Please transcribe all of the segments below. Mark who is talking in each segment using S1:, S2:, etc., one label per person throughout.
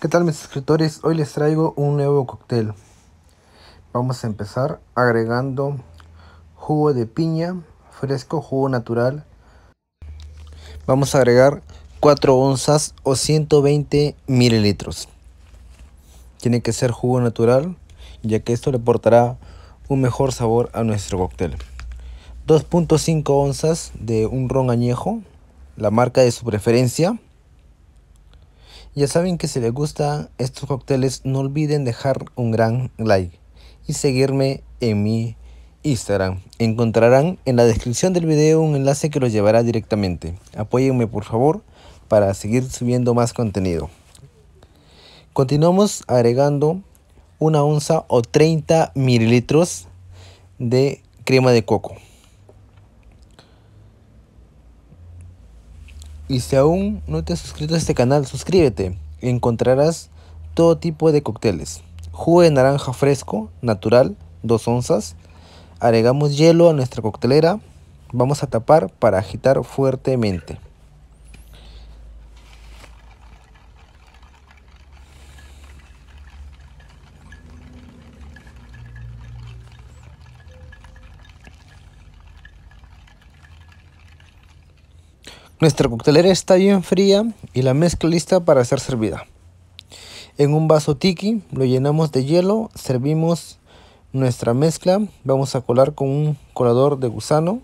S1: ¿Qué tal mis escritores? Hoy les traigo un nuevo cóctel. Vamos a empezar agregando jugo de piña fresco, jugo natural. Vamos a agregar 4 onzas o 120 mililitros. Tiene que ser jugo natural, ya que esto le aportará un mejor sabor a nuestro cóctel. 2.5 onzas de un ron añejo, la marca de su preferencia. Ya saben que si les gustan estos cócteles, no olviden dejar un gran like y seguirme en mi Instagram. Encontrarán en la descripción del video un enlace que los llevará directamente. Apóyenme por favor para seguir subiendo más contenido. Continuamos agregando una onza o 30 mililitros de crema de coco. Y si aún no te has suscrito a este canal, suscríbete. Encontrarás todo tipo de cócteles. Jugo de naranja fresco, natural, 2 onzas. Agregamos hielo a nuestra coctelera. Vamos a tapar para agitar fuertemente. Nuestra coctelera está bien fría y la mezcla lista para ser servida. En un vaso tiki lo llenamos de hielo, servimos nuestra mezcla, vamos a colar con un colador de gusano.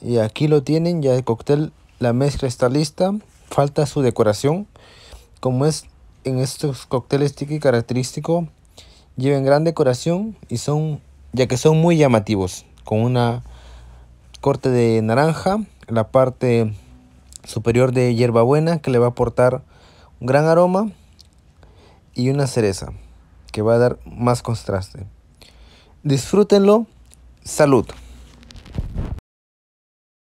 S1: Y aquí lo tienen, ya el cóctel, la mezcla está lista, falta su decoración. Como es en estos cócteles tiki característico, lleven gran decoración y son, ya que son muy llamativos, con una corte de naranja, la parte superior de hierbabuena que le va a aportar un gran aroma y una cereza que va a dar más contraste. Disfrútenlo. Salud.